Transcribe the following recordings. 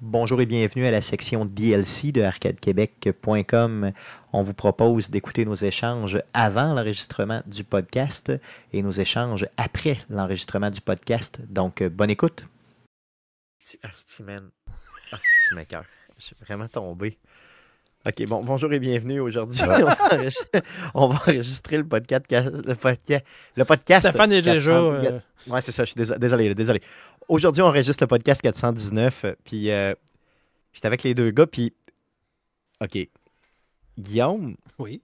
Bonjour et bienvenue à la section DLC de arcadequebec.com. On vous propose d'écouter nos échanges avant l'enregistrement du podcast et nos échanges après l'enregistrement du podcast. Donc, euh, bonne écoute. vraiment tombé. OK, bon, bonjour et bienvenue aujourd'hui. Ah. on, va enregistrer le podcast. Le podcast, le podcast euh, Ouais, c'est ça, je suis désolé, désolé. Aujourd'hui, on enregistre le podcast 419, euh, puis euh, j'étais avec les deux gars, puis. OK. Guillaume. Oui.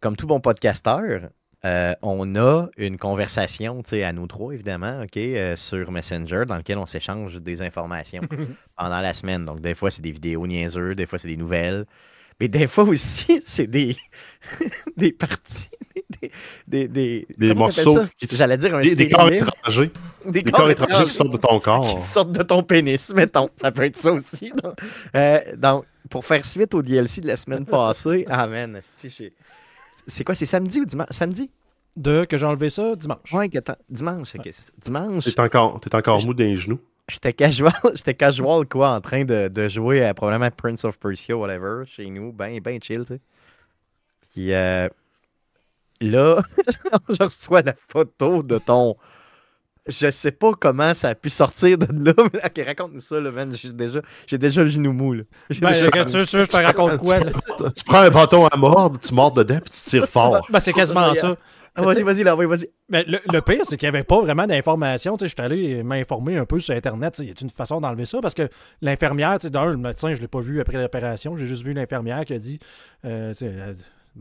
Comme tout bon podcasteur, euh, on a une conversation, à nous trois, évidemment, OK, euh, sur Messenger, dans lequel on s'échange des informations pendant la semaine. Donc, des fois, c'est des vidéos niaiseuses, des fois, c'est des nouvelles. Mais des fois aussi, c'est des, des parties, des, des, morceaux. J'allais dire un des, corps étrangers. Des, corps, étrangers, qui sortent de ton corps. Qui sortent de ton pénis, mettons. Ça peut être ça aussi. Donc, euh, pour faire suite au DLC de la semaine passée, amen. Ah, c'est quoi, c'est samedi ou dimanche? Samedi? De que j'ai enlevé ça dimanche. Ouais, que dimanche. ok. Dimanche. T'es encore, es encore mou dans les genoux. J'étais casual, j'étais casual quoi, en train de, de jouer à probablement Prince of Persia, whatever, chez nous, ben, ben chill, tu sais. Puis euh, là, je reçois la photo de ton je sais pas comment ça a pu sortir de là. Mais, qui raconte-nous ça, le man. J'ai déjà, j'ai déjà le genou mou. Là. tu, ben, je te raconte quoi? Tu, là? tu prends un bâton à mordre, tu mords dedans, puis tu tires fort. Ben, c'est quasiment ça. Ah, vas-y, vas-y, là, vas-y. Mais ben, le, pire, c'est qu'il n'y avait pas vraiment d'informations. Je suis allé m'informer un peu sur Internet. Y a une façon d'enlever ça? Parce que l'infirmière, d'un, le médecin, je ne l'ai pas vu après l'opération. J'ai juste vu l'infirmière qui a dit euh,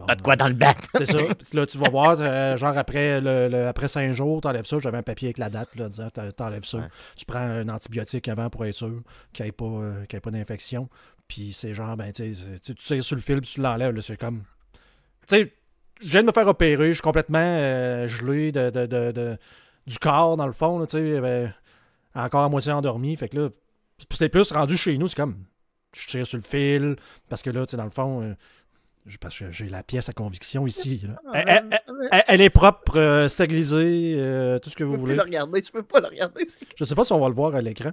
pas de quoi dans le bac. c'est ça. là, tu vas voir, euh, genre après, le, après 5 jours, t'enlèves ça. J'avais un papier avec la date, là, disant t'enlèves ça. Tu prends un antibiotique avant pour être sûr qu'il n'y ait pas, euh, pas d'infection. Puis c'est genre, ben, tu sais, tu sur le fil, puis tu l'enlèves. C'est comme. Tu sais, je viens de me faire opérer, je suis complètement euh, gelé de, de, de, du corps, dans le fond, tu sais. Ben, encore à moitié endormi. Fait que là, c'est plus rendu chez nous, c'est comme. Je tire sur le fil, parce que là, tu sais, dans le fond parce que j'ai la pièce à conviction ici. Ah, eh, eh, ben, eh, elle, est propre, euh, stabilisée, euh, tout ce que vous voulez. Tu peux le regarder, tu peux pas le regarder. Je sais pas si on va le voir à l'écran,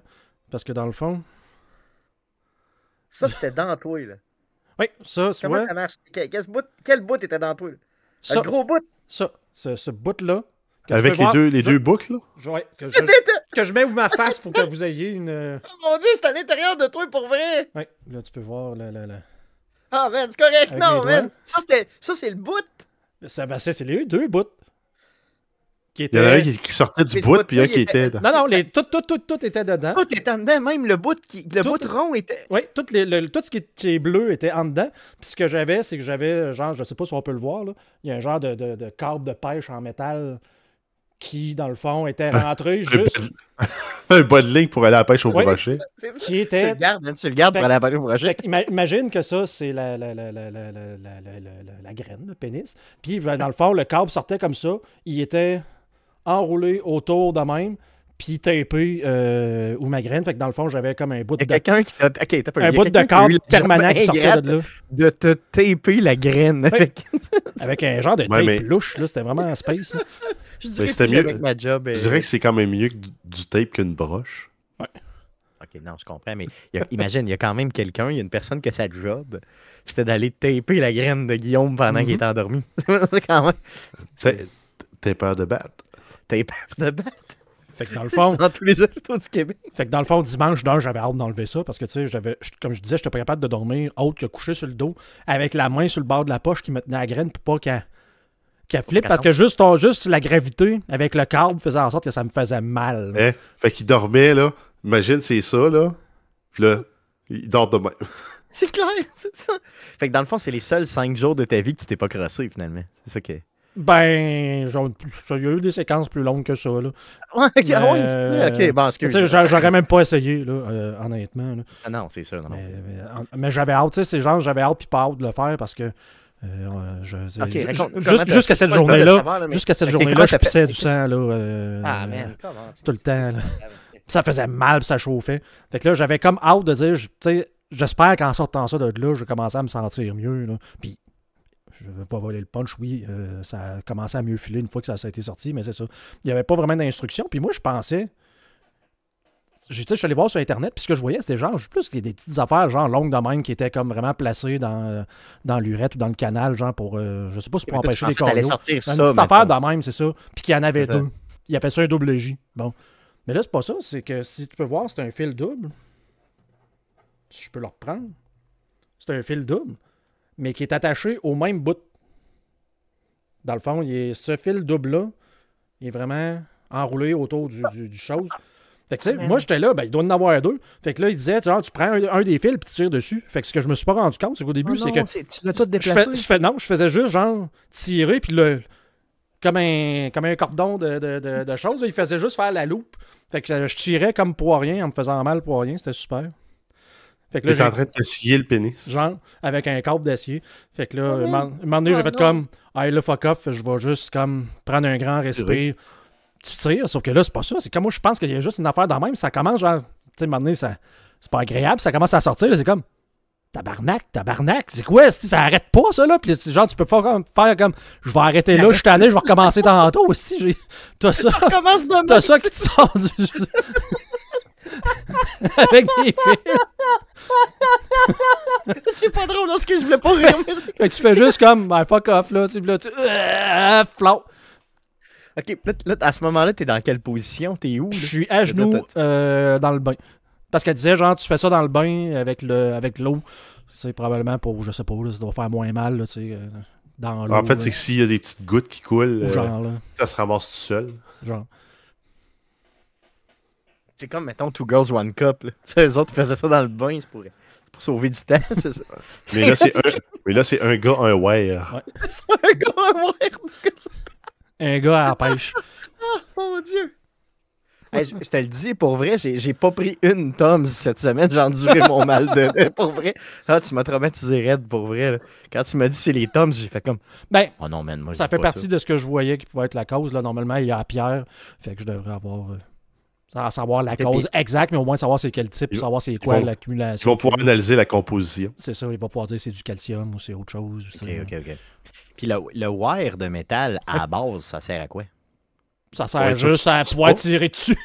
parce que dans le fond. Ça, c'était dans toi, là. Oui, ça, c'est Comment ça marche Quel, bout, était dans toi, là gros bout. Ça, ce, ce bout-là. Avec les, deux, les deux boucles, là que, je, mets où ma face pour que vous ayez une. Euh, oh mon dieu, c'est à l'intérieur de toi pour vrai! Oui, là, tu peux voir. la... là, là. Ah, ben, c'est correct. non, ben, Ça, c'est le bout. Ça, ben, c'est les deux bouts. Il y en a un qui, sortait du bout, puis un qui était. dedans. Non, non, tout, tout, tout, tout était dedans. Tout était en dedans, même le bout, qui... le bout rond était. Oui, tout, le, tout ce qui est, bleu était en dedans. Puis ce que j'avais, c'est que j'avais, genre, je sais pas si on peut le voir, là, il y a un genre de, de, de câble de pêche en métal qui, dans le fond, était rentré juste un bas de ligne pour aller à la pêche au brochet. Tu le gardes, pour aller à la pêche au brochet. imagine que ça, c'est la, graine, le pénis. Puis, dans le fond, le câble sortait comme ça. Il était enroulé autour de même. Puis tapé euh, ou ma graine. Fait que dans le fond, j'avais comme un bout de. Quelqu'un qui t'a. un, bout de câble permanent qui sortait de là. De te taper la graine. avec un genre de tape louche, là. C'était vraiment un space je ben, dirais que Je dirais c'est quand même mieux que du, tape qu'une broche. Ouais. OK, non, je comprends, mais imagine, il y a quand même quelqu'un, il y a une personne que sa job, c'était d'aller taper la graine de Guillaume pendant qu'il était mhm. endormi. c'est quand même. T'es peur de battre. T'es peur de battre. Fait que dans le fond. dans tous les toi du Québec. Fait que dans le fond, dimanche, d'un, j'avais hâte d'enlever ça parce que, tu sais, j'avais, comme je disais, j'étais pas capable de dormir autre que couché sur le dos avec la main sur le bord de la poche qui me tenait la graine pour pas qu'elle qui flippé parce que juste, juste la gravité avec le câble faisait en sorte que ça me faisait mal. Eh, fait qu'il dormait, là. Imagine, c'est ça, là. Puis là, il dort de demain. c'est clair, c'est ça. Fait que dans le fond, c'est les seuls cinq jours de ta vie que tu t'es pas crossé, finalement. C'est ça qui Ben, genre, il y a eu des séquences plus longues que ça, là. Ouais, ok, ah J'aurais même pas essayé, là, euh, honnêtement. Ah non, c'est sûr, non, Mais, j'avais hâte, tu sais, c'est genre, j'avais hâte puis pas hâte de le faire parce que euh, jusqu'à cette journée-là, jusqu'à cette journée-là, je pissais du sang euh, ah, tout le temps. Ça faisait mal, ça chauffait. Fait que là, j'avais comme hâte de dire, j'espère qu'en sortant ça de là, je vais commencer à me sentir mieux. Puis, je ne veux pas voler le punch, oui, euh, ça a commencé à mieux filer une fois que ça, ça a été sorti, mais c'est ça. Il n'y avait pas vraiment d'instruction. Puis moi, je pensais, je, suis allé voir sur Internet, puis ce que je voyais, c'était genre, plus des, des petites affaires, genre longues de même, qui étaient comme vraiment placées dans, euh, dans l'urette ou dans le canal, genre pour, euh, je sais pas, si pour empêcher les corneaux. une petite affaire de même, c'est ça. Puis qu'il y en avait deux. Il appelle ça un double J. Bon. Mais là, c'est pas ça. C'est que si tu peux voir, c'est un fil double. Si je peux le reprendre. C'est un fil double, mais qui est attaché au même bout. Dans le fond, il ce fil double-là, est vraiment enroulé autour du, du, du chose. Fait que, tu sais, moi, j'étais là, ben, il doit en avoir deux. Fait que là, il disait, genre, tu prends un, des fils puis tu tires dessus. Fait que ce que je me suis pas rendu compte, c'est qu'au début, oh c'est que. Tu l'as tout déplacé. non, je faisais juste, genre, tirer, puis le. Comme un, comme un cordon de, de, de, choses. Il faisait juste faire la loupe. Fait que euh, je tirais comme pour rien, en me faisant mal pour rien. C'était super. Fait que en train de te scier le pénis. Genre, avec un câble d'acier. Fait que là, ah un moment donné, ah j'ai fait comme, hey, là, fuck off, je vais juste comme prendre un grand respire, tu tires, sauf que là, c'est pas ça. C'est comme moi, je pense qu'il y a juste une affaire dans même. Ça commence, genre, tu sais, un moment donné, c'est pas agréable, ça commence à sortir, c'est comme. Tabarnak, tabarnak, c'est quoi? Ça arrête pas, ça, là? Puis, genre, tu peux pas faire comme, je vais arrêter là, je suis allé, je vais recommencer tantôt aussi. T'as ça. T'as ça qui te sort du. Avec des fils. c'est pas drôle, parce que je voulais pas rire. Mais tu fais juste comme, ben, fuck off, là. Tu, là, tu. Euh, OK, là, à ce moment-là, t'es dans quelle position? T'es où? Je suis à genoux euh, dans le bain. Parce qu'elle disait, genre, tu fais ça dans le bain avec le avec l'eau. C'est probablement pour, je sais pas, là, ça doit faire moins mal, tu sais, euh, dans ah, l'eau. En fait, c'est que s'il y a des petites gouttes qui coulent, euh, ça se ramasse tout seul. Genre. C'est comme, mettons, Two Girls, One Cup. sais, Les autres faisaient ça dans le bain, c'est pour, pour sauver du temps. c'est Ça. Mais là, c'est un... un, gars, un wire. c'est un gars, un wire. un gars à la pêche. oh mon dieu! je, te le dis, pour vrai, j'ai pas pris une Tom's cette semaine. J'ai enduré mon mal de. Pour vrai. tu m'as traumatisé raide, pour vrai. Quand tu m'as dit c'est les Tom's, j'ai fait comme. Ben. Oh non, Ça fait partie de ce que je voyais qui pouvait être la cause. Normalement, il y a pierre. Fait que je devrais avoir. Euh, savoir la cause exacte, mais au moins savoir c'est quel type, savoir c'est quoi l'accumulation. Ils vont pouvoir analyser la composition. C'est ça, il va pouvoir dire c'est du calcium ou c'est autre chose. Euh, ok, ok, ok. Puis le, le, wire de métal, à la base, ça sert à quoi? Ça sert juste à pouvoir tirer dessus.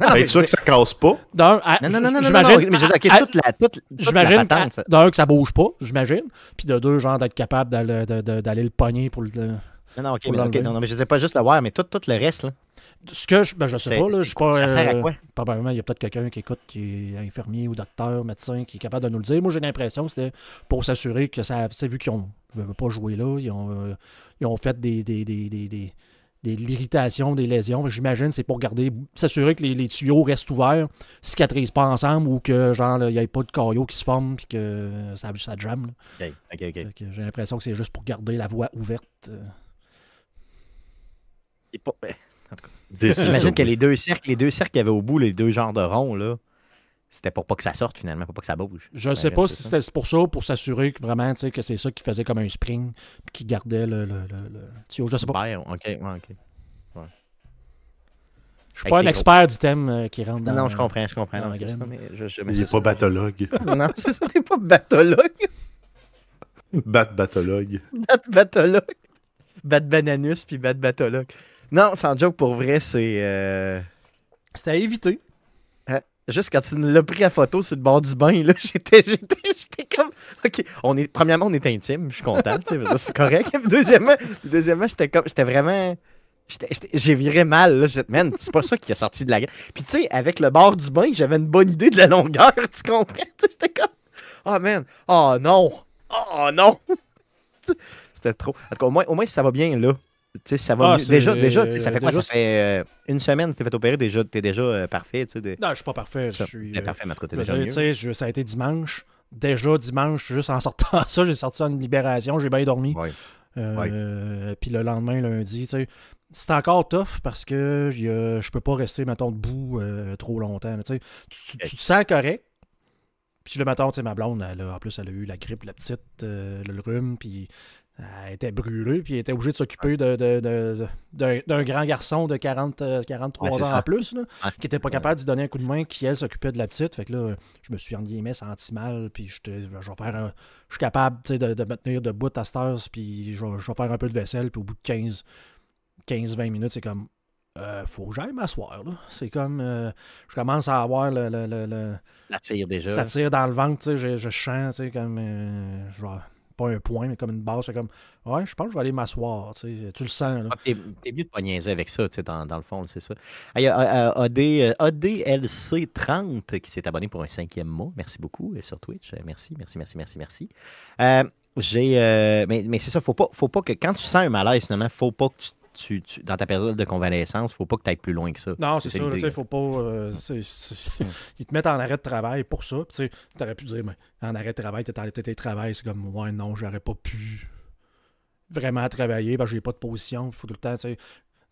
Ah, es sûr que ça casse pas? non, non, non, non, j'imagine, j'imagine que ça bouge pas, j'imagine. Puis de deux, genre, d'être capable d'aller, le pogner pour le. Non, non, mais, non, mais je sais pas juste le wire, mais tout, tout le reste, là. Ce que je. Ben, je sais pas, là. Je pas. Euh, probablement, il y a peut-être quelqu'un qui écoute qui est infirmier ou docteur, médecin, qui est capable de nous le dire. Moi, j'ai l'impression que c'était pour s'assurer que ça. c'est vu qu'ils ne veulent pas jouer là, ils ont, euh, fait des, des, des, de l'irritation, des lésions. J'imagine c'est pour garder, s'assurer que les, tuyaux restent ouverts, cicatrisent pas ensemble ou que genre il n'y ait pas de caillot qui se forme et que ça, ça jamme. J'ai l'impression que c'est juste pour garder la voie ouverte. Euh. Et pas, ben, J'imagine que les deux cercles, les deux cercles qu'il y avait au bout, les deux genres de ronds, là, c'était pour pas que ça sorte finalement, pour pas que ça bouge. Je ne ben, sais pas si c'était pour ça, pour s'assurer que vraiment, tu sais, que c'est ça qui faisait comme un spring, qui gardait le, le, le, le, Je sais pas. Ben, ok, ok. Je suis pas un expert du thème euh, qui rentre dans. Non, je comprends, je comprends. mais je, Il pas Batologue non, c'est ça, t'es pas Batologue Bat Batologue Bat Batologue Bat bananus puis bat Batologue non, sans joke, pour vrai, c'est. Euh, C'était à éviter. Hein, juste quand tu l'as pris à photo sur le bord du bain, là, j'étais, j'étais, j'étais comme. Ok, on est... premièrement, on est intime, je suis content, c'est correct. deuxièmement, deuxièmement j'étais, comme... j'étais vraiment. J'ai viré mal, là, cette man. C'est pas ça qui a sorti de la gueule. Puis, tu sais, avec le bord du bain, j'avais une bonne idée de la longueur, tu comprends? J'étais comme. Oh, man. Oh, non. Oh, non. C'était trop. En tout cas, au moins, au moins, ça va bien, là ça va ah, Déjà, déjà ça fait quoi? ça fait une semaine que t'es fait opérer, déjà, t'es déjà euh, parfait. Non, je suis pas parfait. Je suis. parfait, ça a été dimanche. Déjà dimanche, juste en sortant ça, j'ai sorti ça une libération, j'ai bien dormi. Euh, puis le lendemain, lundi, C'est encore tough parce que je peux pas rester, mettons, debout euh, trop longtemps. tu, te sens correct, puis le matin, ma blonde, elle en plus, elle a eu la grippe, la petite, le rhume, puis elle était brûlée, puis elle était obligée de s'occuper d'un de, de, grand garçon de 40, 43 euh, ans en plus, qui n'était pas capable de donner un coup de main, qui, elle, s'occupait de la petite. Fait que là, je me suis, en guillemets, senti mal, puis je, vais faire Je suis capable, de, me tenir debout à cette heure, puis je, vais faire un peu de vaisselle, puis au bout de 15, 20 minutes, c'est comme... Euh, faut que j'aille m'asseoir. C'est comme. Euh, je commence à avoir le. tire déjà. Ça dans le ventre, Je, chante. comme. Euh, pas un point, mais comme une base. C'est comme, ouais, je pense que je vais aller m'asseoir. Tu, le sens. Ah, t'es, mieux de pas niaiser avec ça, tu sais, dans, le fond, c'est ça. il euh, euh, euh, ADLC30 qui s'est abonné pour un cinquième mot. Merci beaucoup sur Twitch. Merci, merci, merci, merci, merci. j'ai, mais, c'est ça, faut pas, faut pas que quand tu sens un malaise, finalement, faut pas que tu dans ta période de convalescence, il ne faut pas que tu ailles plus loin que ça. Non, c'est sûr. Il faut pas. Euh, ils te mettent en arrêt de travail pour ça. Tu aurais pu dire, mais en arrêt de travail, tu es en de travail. C'est comme, ouais, non, j'aurais pas pu vraiment travailler. je n'ai pas de position. Il faut tout le temps,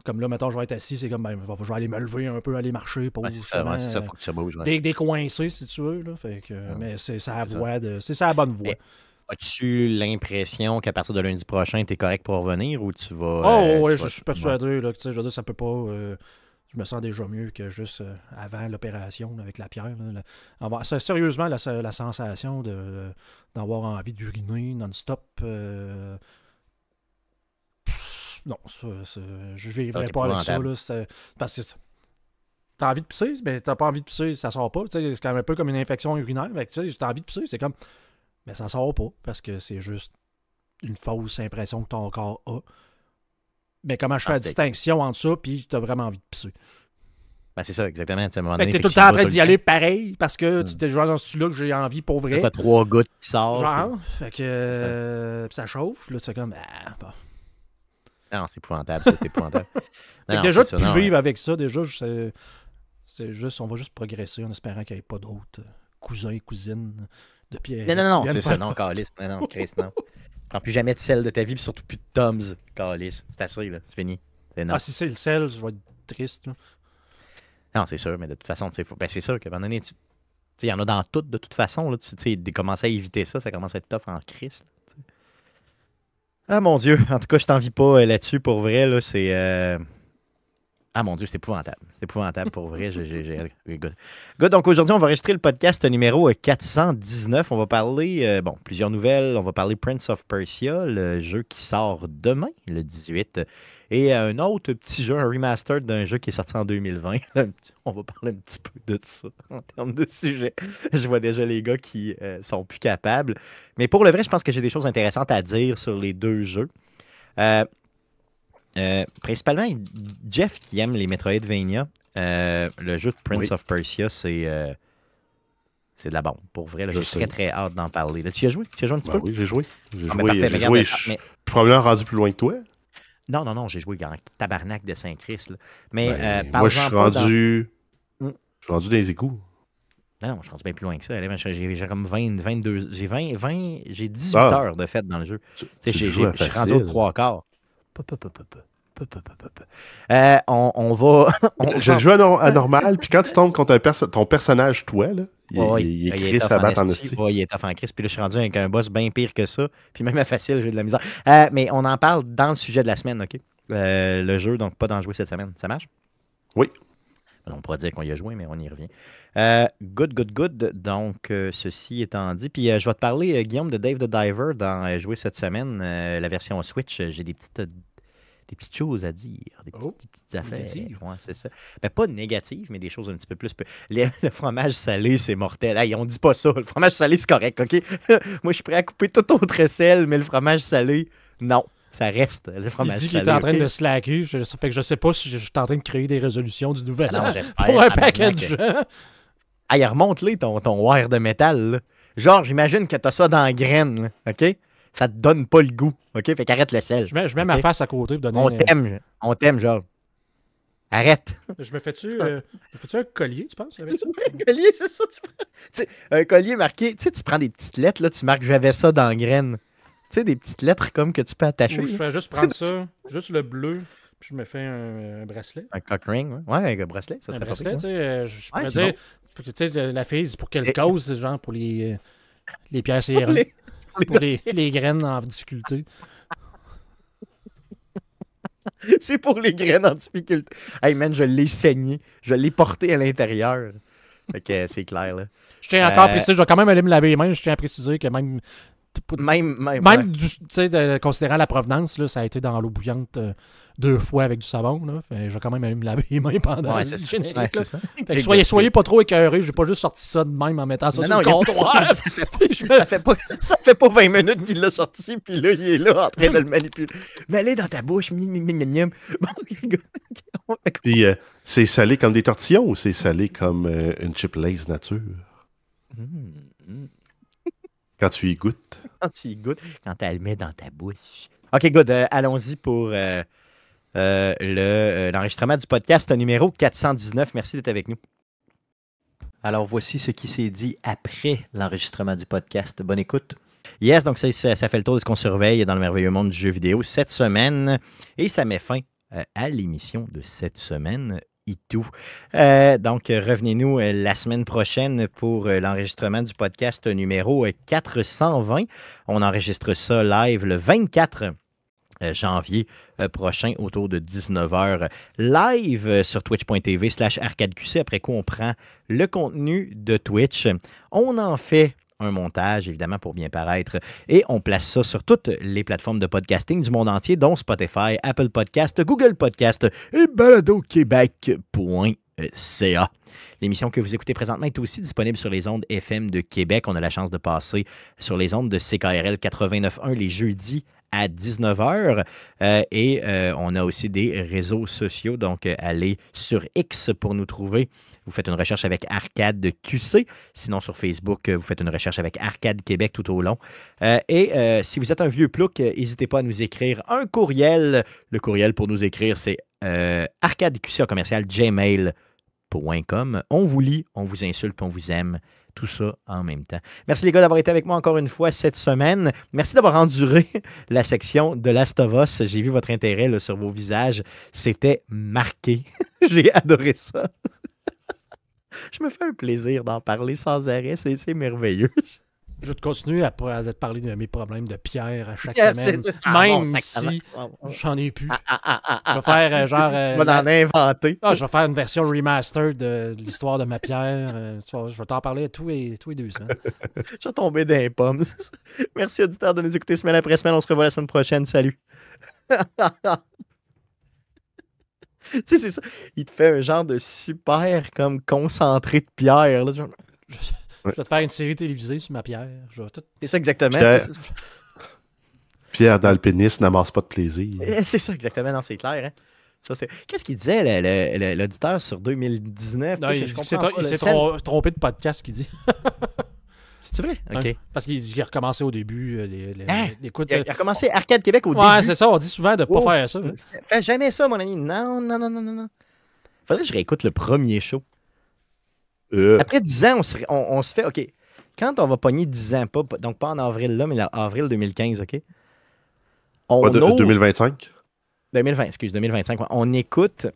Comme là, maintenant je vais être assis, c'est comme, ben, je vais aller me lever un peu, aller marcher pour. ça, il ça, faut que ça bouge. Ouais. si tu veux. Là, fait que, ah mais c'est ça, la ça la bonne voie. As-tu l'impression qu'à partir de lundi prochain, tu es correct pour revenir ou tu vas. Oh, euh, oui, je, suis persuadé. je veux dire, ça peut pas. Euh, je me sens déjà mieux que juste euh, avant l'opération avec la pierre. Là, sérieusement, la, la sensation d'avoir envie d'uriner non-stop. non, je ne vivrai pas avec ça. parce que t'as envie de pisser, mais t'as pas envie de pisser, ça sort pas. C'est quand même un peu comme une infection urinaire. tu T'as envie de pisser, c'est comme mais ça sort pas parce que c'est juste une fausse impression que ton corps a. Mais comment je fais la distinction entre ça puis tu as vraiment envie de pisser? Ben c'est ça, exactement. Tu t'es tout le temps en train d'y aller pareil parce que hmm. tu t'es joué dans ce là que j'ai envie pour vrai. T'as trois gouttes qui sortent. Genre, fait que ça chauffe. Là, c'est comme. Ah, pas. Ah » Non, c'est épouvantable, ça, c'est épouvantable. non, déjà, de vivre avec ça, déjà, c'est juste, on va juste progresser en espérant qu'il n'y ait pas d'autres cousins et cousines de Pierre. Non, non, non, c'est ça, non, Calis. Non, non, Chris, non. Prends plus jamais de sel de ta vie, puis surtout plus de Tom's, Calis. C'est assez, là, c'est fini. Ah, si c'est le sel, je vais être triste. Non, c'est sûr, mais de toute façon, ben, c'est ben, sûr qu'à un moment donné, tu... il y en a dans toutes, de toute façon. Là, tu sais, commencer à éviter ça, ça commence à être tough en Christ. ah mon Dieu, en tout cas, je t'envie pas euh, là-dessus pour vrai. Là, c'est. Euh, ah mon Dieu, c'est épouvantable. C'est épouvantable pour vrai. J'ai, good. Donc aujourd'hui, on va enregistrer le podcast numéro 419. Euh, on va parler, euh, bon, plusieurs nouvelles. On va parler Prince of Persia, le jeu qui sort demain, le 18. Et euh, un autre petit jeu, un remaster d'un jeu qui est sorti en 2020. on va parler un petit peu de ça en termes de sujet. Je vois déjà les gars qui sont plus capables. Mais pour le vrai, je pense que j'ai des choses intéressantes à dire sur les deux jeux. Euh, euh, principalement, Jeff qui aime les Metroidvania, euh, le jeu de Prince of Persia, c'est euh, c'est de la bombe. Pour vrai, j'ai très très hâte d'en parler. tu y as joué Tu joué un petit ben peu j'ai joué. J'ai ah, ben joué. je probablement rendu plus loin que toi. Non, non, non, j'ai joué en tabarnak de Saint-Christ. Mais ben, euh, moi, je suis rendu. Dans... Je hmm? suis rendu des Non, je suis rendu bien plus loin que ça. J'ai comme 20, 22, j'ai 20, 20 j'ai 18 ah. heures de fête dans le jeu. Tu sais, je suis rendu aux trois quarts on, on, va. j'ai je joue à, normal, puis quand tu tombes contre ton personnage, toi, là, il, est, Chris à battre en esti. il est tough en puis là, je suis rendu avec un boss bien pire que ça, puis même à facile, j'ai de la misère. Euh, mais on en parle dans le sujet de la semaine, OK? Euh, le jeu, donc pas d'en jouer cette semaine. Ça marche? Oui on pourrait dire qu'on y a joué, mais on y revient. Euh, good, good, good. Donc, euh, ceci étant dit, puis euh, je vais te parler, Guillaume, de Dave the Diver dans Jouer cette semaine, la version Switch. J'ai des petites, des petites choses à dire, des, petites, oh, affaires. Ouais, c'est ça. Ben, pas négatives, mais des choses un petit peu plus. le fromage salé, c'est mortel. Hey, on dit pas ça. Le fromage salé, c'est correct, OK? Moi, je suis prêt à couper tout autre sel, mais le fromage salé, non ça reste le euh, fromage. Il dit qu'il est en train de slacker. Je, ne fait que je sais pas si je, suis en train de créer des résolutions du nouvel ah an non, pour un paquet de gens. remonte-les ton, ton wire de métal. Genre, j'imagine que t'as ça dans la graine, OK? Ça te donne pas le goût, OK? Fait qu'arrête le sel. Je mets, ma face à côté pour donner... On t'aime, on t'aime, genre. Arrête. Je me fais-tu euh, fais un collier, tu penses? Avec ça? un collier, c'est ça. Tu, tu sais, un collier marqué. Tu sais, tu prends des petites lettres, là, tu marques j'avais ça dans la graine. Tu sais, des petites lettres comme que tu peux attacher. je vais juste prendre ça, juste le bleu, puis je me fais un, bracelet. Un cock ring, ouais. un bracelet, ça Un bracelet, tu sais, euh, je, peux dire, tu sais, la fille, pour quelle cause, genre pour les, euh, les pierres pour, les, les, graines en difficulté. C'est pour les graines en difficulté. Hey man, je l'ai saigné. Je l'ai porté à l'intérieur. Fait que euh, c'est clair là. Je tiens encore à préciser, je vais quand même aller me laver les mains. Je tiens à préciser que même même, même, considérant la provenance, là, ça a été dans l'eau bouillante euh, deux fois avec du savon. j'ai je quand même aller me laver les mains pendant ouais, le générique. Ça. soyez, pas trop écœurés. J'ai pas juste sorti ça de même en mettant ça sur le comptoir. ça, fait pas, pas, ça, fait pas, 20 minutes qu'il l'a sorti, puis là, il est là en train de le manipuler. Mais allez dans ta bouche. Bon, puis c'est salé comme des tortillons ou c'est salé comme euh, une chip lace nature? Mmh, mmh. Quand tu y goûtes quand tu quand elle met dans ta bouche. OK, good. Euh, allons-y pour euh, euh, l'enregistrement du podcast numéro 419. Merci d'être avec nous. Alors, voici ce qui s'est dit après l'enregistrement du podcast. Bonne écoute. Yes, donc ça fait le tour de ce qu'on surveille dans le merveilleux monde du jeu vidéo cette semaine. Et ça met fin à l'émission de cette semaine. Et euh, donc, revenez-nous euh, la semaine prochaine pour euh, l'enregistrement du podcast numéro 420. On enregistre ça live le 24 janvier prochain autour de 19h live sur twitch.tv slash Après quoi, on prend le contenu de Twitch. On en fait un montage, évidemment, pour bien paraître. Et on place ça sur toutes les plateformes de podcasting du monde entier, dont Spotify, Apple Podcast, Google Podcast et baladoquebec.ca. L'émission que vous écoutez présentement est aussi disponible sur les ondes FM de Québec. On a la chance de passer sur les ondes de CKRL 89.1 les jeudis à 19h. Euh, et euh, on a aussi des réseaux sociaux. Donc, euh, allez sur X pour nous trouver vous faites une recherche avec Arcade QC. Sinon, sur Facebook, euh, vous faites une recherche avec Arcade Québec tout au long. Euh, et euh, si vous êtes un vieux plouc, n'hésitez pas à nous écrire un courriel. Le courriel pour nous écrire, c'est euh, commercial gmail.com. On vous lit, on vous insulte, on vous aime tout ça en même temps. Merci les gars d'avoir été avec moi encore une fois cette semaine. Merci d'avoir enduré la section de Last of Us. J'ai vu votre intérêt sur vos visages. C'était marqué. J'ai adoré ça. je me fais un plaisir d'en parler sans arrêt. C'est merveilleux. Je vais te continuer à, te parler de mes problèmes de pierre à chaque semaine. même si j'en ai plus. Ah, ah, ah, je vais faire euh, genre. je vais en inventer. je vais faire une version remaster de, l'histoire de ma pierre. Euh, je vais t'en parler tous les, tous les deux semaines. je suis tombé d'un pomme. Merci, auditeur de nous écouter semaine après semaine. On se revoit la semaine prochaine. Salut. c'est ça. Il te fait un genre de super comme concentré de pierre. je, vais te faire une série télévisée sur ma pierre. C'est ça exactement. Pierre... dans le pénis n'amasse pas de plaisir. Eh, c'est ça exactement, non, c'est clair. Hein. Qu'est-ce qu'il disait l'auditeur sur 2019? il, s'est trompé de podcast qu'il dit. C'est vrai? Parce qu'il a recommencé au début. Euh, les, hein? il, a, euh, recommencé Arcade Québec au début. Ouais, c'est ça. On dit souvent de ne pas faire ça. Hein. Fais jamais ça, mon ami. Non, non, non, non, non. Faudrait que je réécoute le premier show. Euh. Après 10 ans, on se, fait. OK. Quand on va pogner 10 ans, pas, donc pas en avril là, mais en avril 2015, OK? On de, ouvre... 2025? 2020, excuse, 2025. On écoute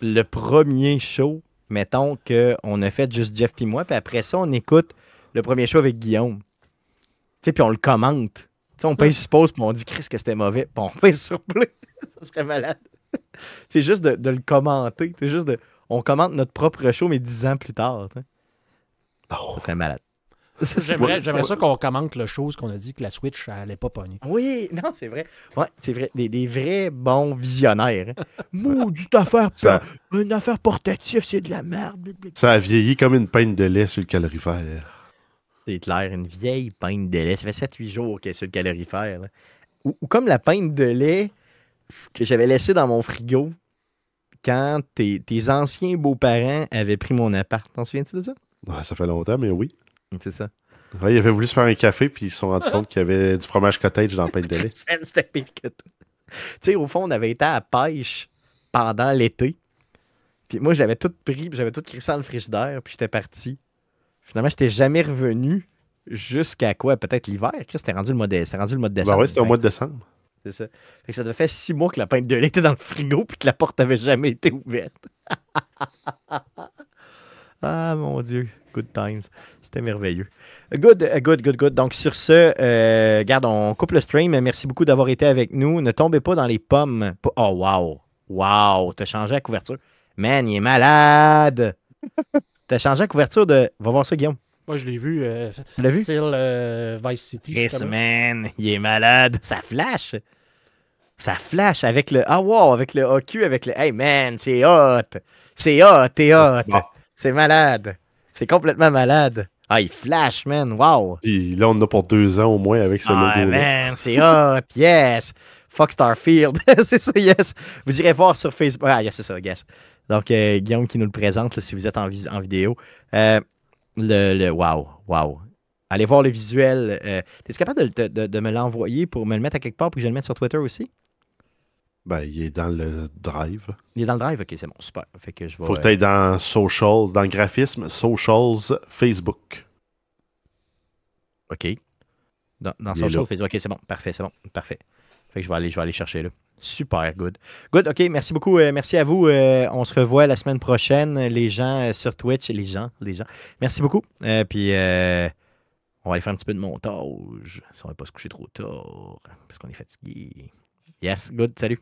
le premier show, mettons qu'on a fait juste Jeff puis moi, puis après ça, on écoute le premier show avec Guillaume. Tu sais, puis on le commente. sais on paye suppose, puis on dit Chris que c'était mauvais, puis on fait sur ça serait malade. c'est juste de, le commenter. C'est juste de. On commente notre propre show, mais dix ans plus tard. Ça serait malade. J'aimerais, ça qu'on commente le show qu'on a dit que la Switch n'allait pas pogner. Oui, non, c'est vrai. Ouais, c'est vrai. Des, vrais bons visionnaires. du hein. Maudite affaire, une affaire portative, c'est de la merde. Ça a vieilli comme une peine de lait sur le calorifère. C'est clair, une vieille pinte de lait. Ça fait 7-8 jours qu'elle est sur le calorifère. Ou, comme la pinte de lait que j'avais laissée dans mon frigo quand tes, anciens beaux-parents avaient pris mon appart. T'en souviens-tu de ça? Ah, ça fait longtemps, mais oui. C'est ça. ils avaient voulu se faire un café, puis ils se sont rendus ah. compte qu'il y avait du fromage cottage dans la pinte de lait. Tu sais, au fond, on avait été à pêche pendant l'été. Puis moi, j'avais tout pris, j'avais tout crissé dans le frigidaire, puis j'étais parti. Finalement, je n'étais jamais revenu jusqu'à quoi? Peut-être l'hiver. C'était rendu, le mois de... rendu le bah décembre. oui, c'était au mois de décembre. C'est ça. Fait ça devait faire six mois que la pinte de lait était dans le frigo et que la porte n'avait jamais été ouverte. ah mon Dieu. Good times. C'était merveilleux. Good, euh, good, good, good. Donc sur ce, regarde, euh, on coupe le stream. Merci beaucoup d'avoir été avec nous. Ne tombez pas dans les pommes. Oh wow. Wow. T'as changé la couverture. Man, il est malade. T'as changé la couverture de. Va voir ça, Guillaume. Moi, je l'ai vu. Euh, tu l'as vu? Style euh, Vice City. Chris, man, il est malade. Ça flash. Ça flash avec le ah wow, avec le OQ, avec le hey man, c'est hot. C'est hot, t'es hot. C'est malade. C'est complètement malade. Ah, il flash, man. Wow. là, on en a pour deux ans au moins avec ce logo. Ah, man, c'est hot. yes. Fuck Starfield. c'est ça, yes. Vous irez voir sur Facebook. Ah, yes, c'est ça, yes. Donc, euh, Guillaume qui nous le présente, si vous êtes en, vidéo. Euh, le, le, wow, wow. Allez voir le visuel. Euh, tu es-tu capable de, me l'envoyer pour me le mettre à quelque part puis que je le mettre sur Twitter aussi? Ben, il est dans le drive. Il est dans le drive, ok, c'est bon, super. Fait je Faut que tu dans social, dans graphisme, socials, Facebook. Ok. Dans, dans social, Facebook. Ok, c'est bon, parfait, c'est bon, parfait. Fait que je vais aller, je vais aller chercher là. Super, good. Good, OK, merci beaucoup. Euh, merci à vous. Euh, on se revoit la semaine prochaine, les gens euh, sur Twitch, les gens, les gens. Merci beaucoup. puis, on va aller faire un petit peu de montage. Si on ne va pas se coucher trop tard, parce qu'on est fatigué. Yes, good, salut.